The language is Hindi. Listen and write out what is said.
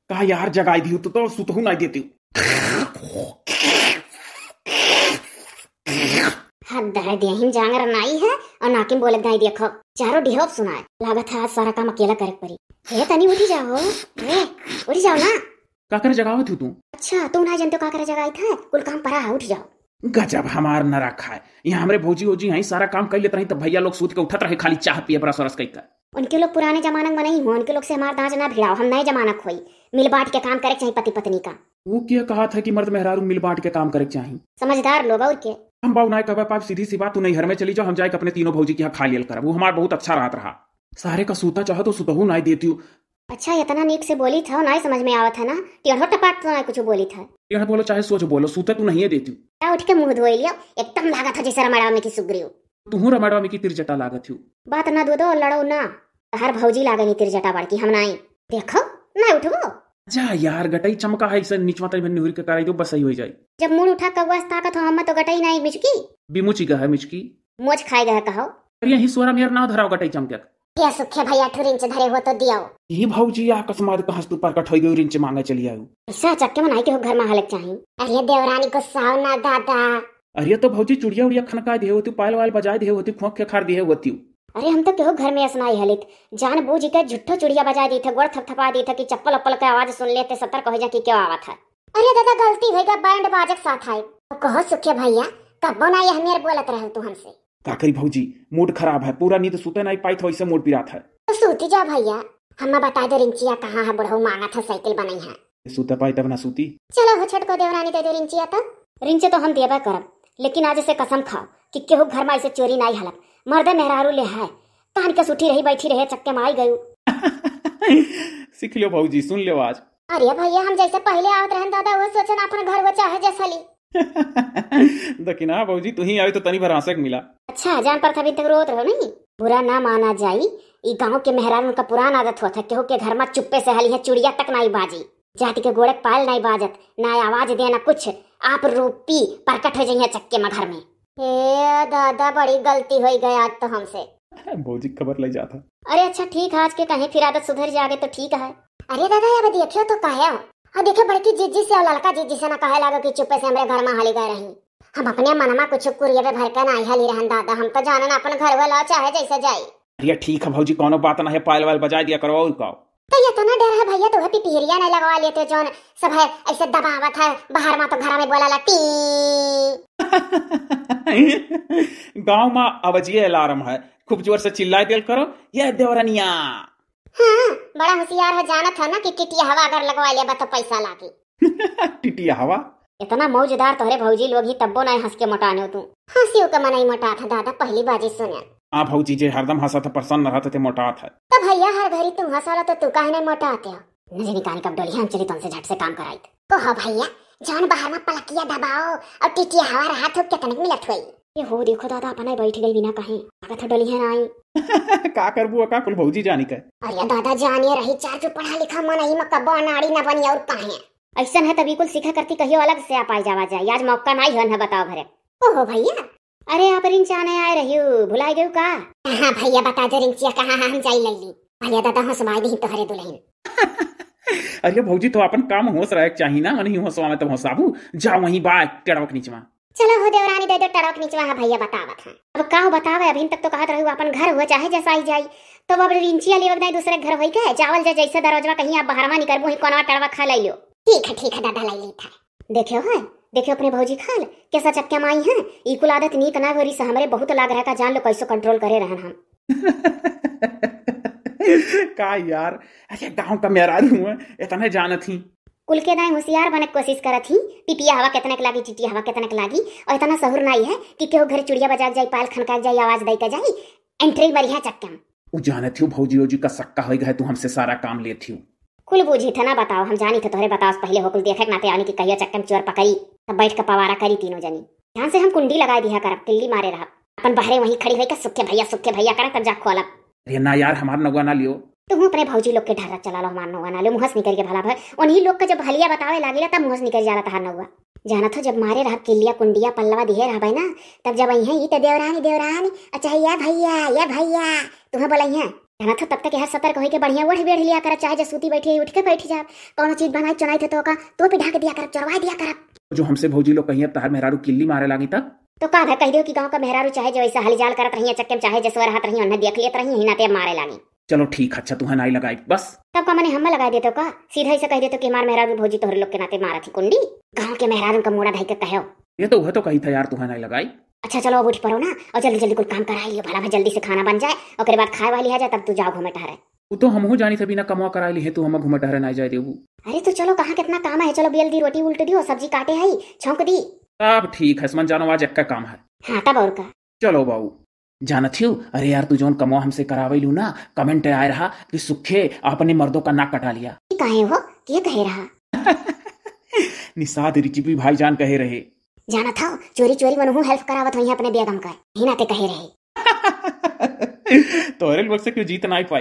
कहा यार जगाई दी तो, तो सुत हूं ना देती हद है जांगर नाई है और नाकिम बोले दाई देखो चारों सुना सुनाए लागत है आज सारा काम अकेला करे परी हे तनी उठी जाओ हे उठी जाओ ना का कर थी तू अच्छा तुम ना जनते का कर जगाई था कुल काम परा उठ जाओ गजब हमार न रखा है यहाँ हमारे भौजी ओजी हैं सारा काम कर लेते रहे तो भैया लोग सूत के उठत रहे खाली चाह पिए बरस वरस कई उनके लोग पुराने जमानक में नहीं हो उनके लोग से हमार दांज ना भिड़ाओ हम नए जमानक होई मिल बांट के काम करे चाहे पति पत्नी का वो क्या कहा था कि मर्द मेहरारू मिल बांट के काम करे चाहे समझदार लोग और के हम बाबू नायक कब पाप सीधी सी बात तू नहीं हर में चली जाओ हम जाए अपने तीनों भौजी की यहाँ खा लियल कर वो हमारा बहुत अच्छा रात रहा सारे का सूता चाहो तो सुतहू नहीं देती हूँ अच्छा इतना नीक से बोली था ना समझ में आवा था ना टेढ़ो टपाट तो ना कुछ बोली था टेढ़ बोलो चाहे सोच बोलो सूते तू तो नहीं है देती क्या उठ के मुंह धोई लियो एकदम लागत था जैसे रमाड़ा में की सुगरी हो तुहू रमाड़ा में की तिरजटा लागत थी बात ना दो दो लड़ो ना हर भौजी लागे नहीं तिरजटा बड़की हम नहीं देखो ना उठबो जा यार गटई चमका है इसे नीचवा तरी नुहुर के कराई दो बस ही हो जाई जब मुंह उठा कौवा ताकत हो हम तो गटई नहीं मिचकी बिमुची का है मिचकी मोच खाए गए कहो अरे यही सोरा मेर ना धराओ गटई चमकक ते सुखे भैया ठू रिंच धरे हो तो दिया ई भौजी अकस्मात कहाँ तू प्रकट हो गई रिंच मांगे चली आयो ऐसा चक्के मनाई के हो घर में हलक चाहिए अरे देवरानी को साव ना दादा अरे तो भौजी चुड़िया उड़िया खनका दे होती पायल वाल बजाए दे होती खोख के खार दे होती अरे हम तो केहो घर में असनाई हलित जान बूझ के झुट्ठो चुड़िया बजा दी थे गोड़ थपथपा दी थे कि चप्पल अप्पल का आवाज सुन लेते सतर कहे जा कि क्यों आवा था अरे दादा गलती हो गया बैंड बाजक साथ आए कहो सुखे भैया कब ना ये हमेर बोलत रहे तू हमसे का करी भौजी मूड खराब है पूरा नींद सुते नहीं पाई थो ऐसे मूड पिरात है तो सूती जा भैया हम्मा बता दे रिंचिया कहाँ है बुढ़ऊ मांगा था तो साइकिल बनाई है सुते पाई तब ना सूती चलो हो छटको देवरानी दे दो रिंचिया तो रिंचे तो हम देबा कर लेकिन आज से कसम खा कि केहू घर में ऐसे चोरी नहीं हलत मर्द मेहरारू ले है कान के सुठी रही बैठी रहे चक्के मार गयू सीख लो भाजी सुन लो आज अरे भैया हम जैसे पहले आवत रहन दादा वो सोचन अपन घर वो चाहे जैसा ली दकिना हाँ, बाबूजी तू ही आई तो तनी भर आंसक मिला अच्छा जान पर था अभी तक रोत रहो नहीं बुरा ना माना जाई ई गांव के मेहरान उनका पुराना आदत हुआ था केहू के घर में चुप्पे से हली है चुड़िया तक नहीं बाजी जाति के गोड़े पाल नहीं बाजत ना आवाज देना कुछ आप रूपी प्रकट हो जाइए चक्के में घर में हे दादा बड़ी गलती हो गई आज तो हमसे भौजी खबर ले जाता अरे अच्छा ठीक है आज के कहे फिर आदत सुधर जागे तो ठीक है अरे दादा अब देखियो तो कहे और देखे बड़की जीजी से और लड़का जीजी से ना कहे लागो कि चुपे से हमरे घर में हाली गए रही हम अपने मनमा कुछ कुरिये पे भर के ना हली रहन दादा हम तो जानन अपन घर वाला चाहे जैसे जाई ये ठीक है भौजी कोनो बात ना है पायल वाल बजा दिया करो और कहो तो ये तो ना डर है भैया तो हैप्पी पीरिया ना लगवा लेते जोन सब है ऐसे दबावत है बाहर में तो घर में बोला ला टी गांव में अवजिए अलार्म है खूब जोर से चिल्ला दिल करो ये देवरनिया हम्म, बड़ा होशियार हो जाना था ना कि टिटिया हवा अगर लगवा लिया तो पैसा लाके टिटिया हवा इतना मौजदार तोहरे भौजी लोग ही तब्बो नहीं हंस के मोटाने तू हंसी के मना मटा था दादा पहली बाजी सुने हाँ भौजी जे हरदम हंसा था प्रसन्न रहा था मोटा था तो भैया हर घड़ी तुम हंसा तो तू काहे नहीं मोटा आते हो नजर निकाल कब डोली हम चली तुमसे झट से काम कराई तो हाँ भैया जान बाहर में पलकिया दबाओ और टिटिया हवा रहा तो कितने मिलत हुई ये हो देखो दादा अपना बैठ गई बिना कहे कागत डली है नाई का करबू का कुल भौजी जानी का अरे दादा जाने रही चार जो पढ़ा लिखा मन ही मक्का बनाड़ी ना बनी और कहे ऐसा है तभी कुल सीखा करती कहियो अलग से आप आ जावा जाए आज मौका ना ही बताओ भरे ओहो भैया अरे आप रिंचा नहीं आए रही भुला गयो का हाँ भैया बता दो रिंचिया कहाँ हम जाई लैली भैया दादा नहीं तो हरे दुलहिन अरे भौजी तो अपन काम होश रहे चाहिए ना नहीं होशवा में तो होशाबू जाओ वहीं बा टेड़वक नीचवा चलो हो देवरानी दे दो टड़क नीचवा है भैया बतावत है अब काहू बतावे अभी तक तो कहत रहू अपन घर हो चाहे जैसा ही जाई तो अब रिंची अली नहीं दूसरे घर होई के जावल जा जैसे दरवाजा कहीं आप बाहरवा निकल वही कोनवा टड़वा खा लियो ठीक है ठीक है दादा लाई ली था देखियो है देखियो अपने भौजी खाल कैसा चक्का माई है ई कुल आदत नीक ना गोरी से हमरे बहुत लाग रहा का जान लो कैसे कंट्रोल करे रहन हम का यार अच्छा गांव का मेरा आदमी है इतना जानत ही कुल के दाएं होशियार बने कोशिश करत ही पिपिया हवा कितने के लागी चिटिया हवा कितने के लागी और इतना सहुर नाई है कि केहू घर चुड़िया बजा जाई पाल खनका जाई आवाज दई के जाई एंट्री बढ़िया चक्कम उ जाने थियो भौजी ओजी का सक्का होई गए तू हमसे सारा काम ले थियो कुल बूझी था बताओ हम जानी थे तोरे बताओ पहले हो कुल देखे नाते आनी की कहिया चक्कम चोर पकड़ी तब बैठ के पवारा करी तीनों जनी ध्यान से हम कुंडी लगा दिया कर किल्ली मारे रहा अपन बहरे वही खड़ी होई का सुखे भैया सुखे भैया करब तब जा खोलब अरे ना यार हमार नौवा ना लियो तुम तो अपने भौजी लोग के ढारा चला लो हमार नौवा नाले मुहस निकल के भला भर उन्हीं लोग का जब भलिया बतावे लागिला तब मुहस निकल जाला तहार नौवा जाना था जब मारे रहा किलिया कुंडिया पल्लवा दिहे रहा भाई ना तब जब आई है ये देवरानी देवरानी अच्छा ये भैया ये भैया तुम्हें बोलाई है जाना था तब तक हर सतर्क होके बढ़िया ओढ़ बेढ़ लिया कर चाहे जसूती बैठी उठ के बैठी जा कौन चीज बनाई चुनाई थे तो का तो भी ढाक दिया कर चढ़वा दिया कर जो हमसे भौजी लोग कहीं अब तहार मेहरारू किल्ली मारे लागी तक तो कहा था कह दियो कि गांव का मेहरारू चाहे जो ऐसा हलजाल करत रही चक्के चाहे जसवर हाथ रही उन्हें देख लियत रही नाते मारे लागी चलो ठीक अच्छा तू हनाई लगाई बस तब का मैंने हम्मा लगा देते का सीधा ही से कह देते कि हमार मेहरारू भौजी तोहरे लोग के नाते मारा थी कुंडी गांव के मेहरारू का मोड़ा ढाई के कहो ये तो वह तो कही था यार तू हनाई लगाई अच्छा चलो अब उठ पड़ो ना और जल्दी जल्दी कोई काम कराई लियो भला भाई जल्दी से खाना बन जाए और बाद खाए वाली आ जाए तब तू जाओ घूमे टहरे वो तो हम जानी थे बिना कमवा करा ली है तू हम घूमे टहरे ना जाए देबू अरे तो चलो कहाँ कितना काम है चलो बेल दी रोटी उल्ट दी सब्जी काटे है छोंक दी अब ठीक है समझ जानो आज एक का काम है हाँ तब और का चलो बाबू जानत हो अरे यार तू जौन कमो हमसे करावे लू ना कमेंट आ रहा कि सुखे अपने मर्दों का नाक कटा लिया कहे वो ये कहे रहा निषाद भाई जान कहे रहे जाना था चोरी चोरी मनु हेल्प करावत हो अपने बेगम का ही नाते कहे रहे तो अरे अरेल से क्यों जीत ना पाई